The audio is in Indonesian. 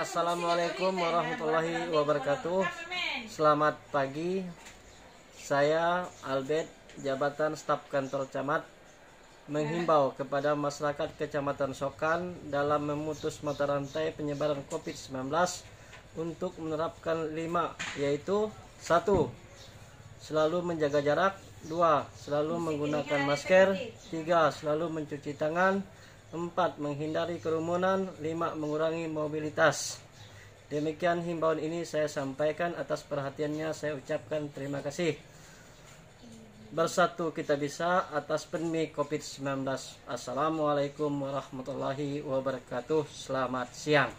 Assalamualaikum warahmatullahi wabarakatuh Selamat pagi Saya Albert Jabatan Staf Kantor Camat Menghimbau kepada masyarakat Kecamatan Sokan Dalam memutus mata rantai penyebaran COVID-19 Untuk menerapkan 5 Yaitu 1. Selalu menjaga jarak 2. Selalu menggunakan masker 3. Selalu mencuci tangan 4. Menghindari kerumunan 5. Mengurangi mobilitas Demikian himbauan ini saya sampaikan atas perhatiannya saya ucapkan terima kasih Bersatu kita bisa atas pandemi COVID-19 Assalamualaikum warahmatullahi wabarakatuh Selamat siang